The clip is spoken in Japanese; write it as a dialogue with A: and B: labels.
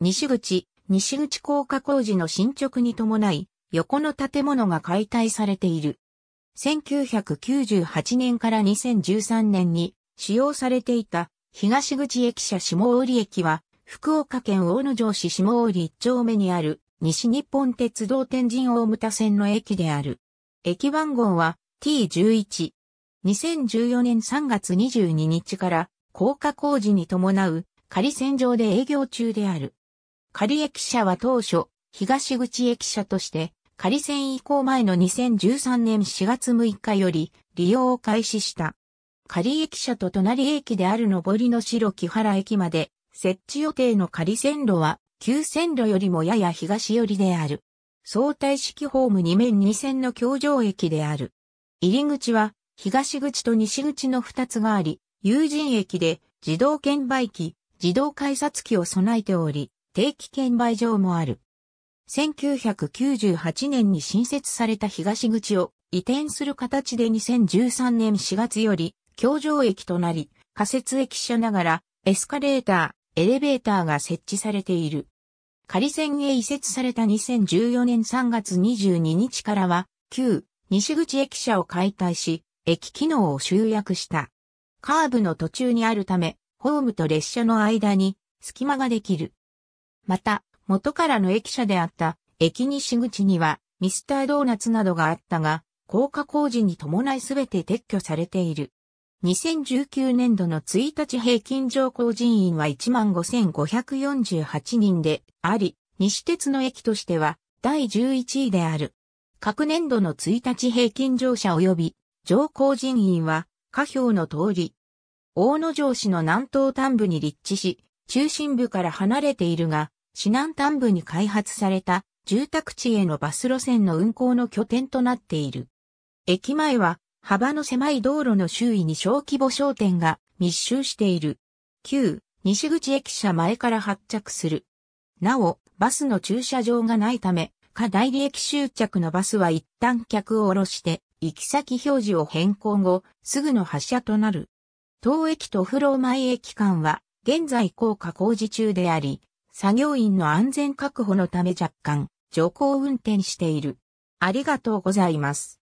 A: 西口、西口高架工事の進捗に伴い、横の建物が解体されている。1998年から2013年に使用されていた東口駅舎下織駅は、福岡県大野城市下織一丁目にある西日本鉄道天神大牟田線の駅である。駅番号は T11。2014年3月22日から高架工事に伴う仮線上で営業中である。仮駅舎は当初、東口駅舎として、仮線移行前の2013年4月6日より利用を開始した。仮駅舎と隣駅である上りの白木原駅まで設置予定の仮線路は旧線路よりもやや東寄りである。相対式ホーム2面2線の橋上駅である。入り口は東口と西口の2つがあり、有人駅で自動券売機、自動改札機を備えており、定期券売場もある。1998年に新設された東口を移転する形で2013年4月より、京城駅となり、仮設駅舎ながら、エスカレーター、エレベーターが設置されている。仮線へ移設された2014年3月22日からは、旧西口駅舎を解体し、駅機能を集約した。カーブの途中にあるため、ホームと列車の間に隙間ができる。また、元からの駅舎であった駅西口にはミスタードーナツなどがあったが、高架工事に伴いすべて撤去されている。2019年度の1日平均乗降人員は15,548人であり、西鉄の駅としては第11位である。各年度の1日平均乗車及び乗降人員は下表の通り、大野城市の南東端部に立地し、中心部から離れているが、市南端部に開発された住宅地へのバス路線の運行の拠点となっている。駅前は幅の狭い道路の周囲に小規模商店が密集している。旧西口駅舎前から発着する。なお、バスの駐車場がないため、下代理駅終着のバスは一旦客を降ろして、行き先表示を変更後、すぐの発車となる。当駅と不老前駅間は、現在高架工事中であり、作業員の安全確保のため若干、徐行運転している。ありがとうございます。